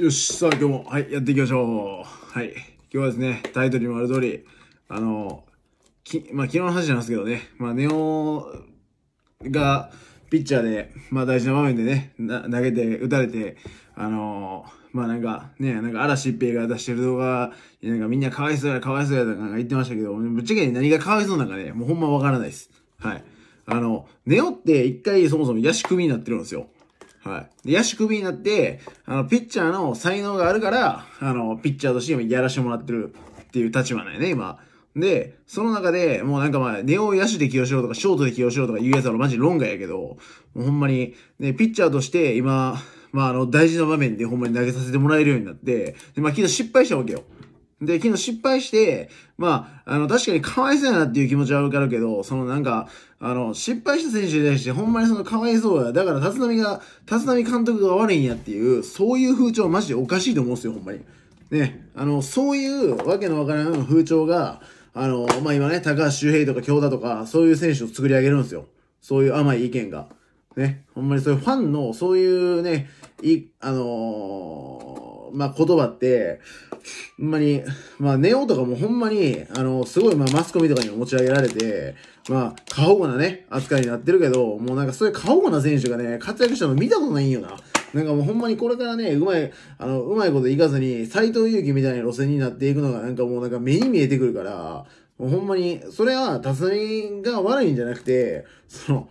よし、さあ今日も、はい、やっていきましょう。はい。今日はですね、タイトルにもある通り、あの、き、まあ、昨日の話なんですけどね、まあ、ネオが、ピッチャーで、まあ、大事な場面でね、投げて、打たれて、あのまあ、なんか、ね、なんか、嵐一平が出してる動画、なんかみんなかわいそうや、かわいそうや、とか言ってましたけど、ぶっちゃけ何がかわいそうなんかね、もうほんまわからないです。はい。あの、ネオって一回そもそも野手組になってるんですよ。はい。で、野手クビになって、あの、ピッチャーの才能があるから、あの、ピッチャーとしてやらしてもらってるっていう立場なんやね、今。で、その中で、もうなんかまあ、ネオ野手で起用しろとか、ショートで起用しろとか言うやつはマジ論外やけど、もうほんまに、ね、ピッチャーとして今、まああの、大事な場面でほんまに投げさせてもらえるようになって、で、まあ昨日失敗したわけよ。で、昨日失敗して、まあ、あの、確かに可哀想やなっていう気持ちはわかるけど、そのなんか、あの、失敗した選手に対して、ほんまにその可哀想や。だから、立浪が、立浪監督が悪いんやっていう、そういう風潮マジでおかしいと思うんですよ、ほんまに。ね、あの、そういうわけのわからん風潮が、あの、まあ、今ね、高橋周平とか京田とか、そういう選手を作り上げるんですよ。そういう甘い意見が。ね、ほんまにそういうファンの、そういうね、い、あのーまあ、言葉って、ほんまに、まあ、ネオとかもほんまに、あの、すごい、まあ、マスコミとかにも持ち上げられて、まあ、過保護なね、扱いになってるけど、もうなんかそういう過保護な選手がね、活躍したの見たことないんよな。なんかもうほんまにこれからね、うまい、あの、うまいこといかずに、斎藤佑樹みたいな路線になっていくのが、なんかもうなんか目に見えてくるから、もうほんまに、それは、辰巳が悪いんじゃなくて、その、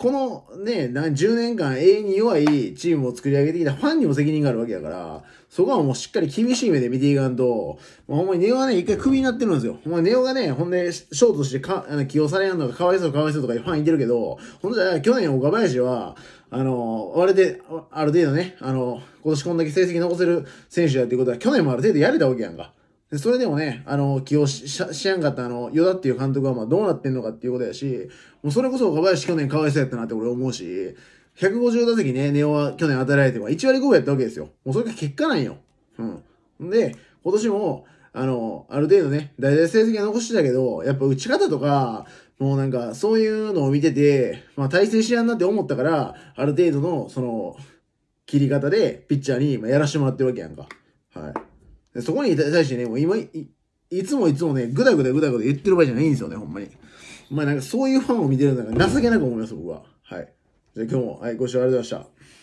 このね、10年間永遠に弱いチームを作り上げてきたファンにも責任があるわけだから、そこはもうしっかり厳しい目で見ていかんと、ほんまにネオはね、一回クビになってるんですよ。ほんまネオがね、ほんで、ショートしてかあの起用されやんのがかわいそうかわいそうとかいうファン言ってるけど、ほんじゃ、去年岡林は、あの、割れで、ある程度ね、あの、今年こんだけ成績残せる選手だっていうことは、去年もある程度やれたわけやんか。で、それでもね、あの、起用ししやんかったあの、ヨダっていう監督はまあどうなってんのかっていうことやし、もうそれこそ岡林去年かわいそうやったなって俺思うし、150打席ね、ネオは去年与えられて、1割5分やったわけですよ。もうそれが結果なんよ。うん。で、今年も、あの、ある程度ね、大体成績は残してたけど、やっぱ打ち方とか、もうなんか、そういうのを見てて、まあ、体制しやんなって思ったから、ある程度の、その、切り方で、ピッチャーにまやらしてもらってるわけやんか。はい。そこに対してね、もう今い、いつもいつもね、ぐだぐだぐだぐだ言ってる場合じゃないんですよね、ほんまに。まあなんかそういうファンを見てるのが情けなく思います、僕は。はい。じゃあ今日も、はい、ご視聴ありがとうございました。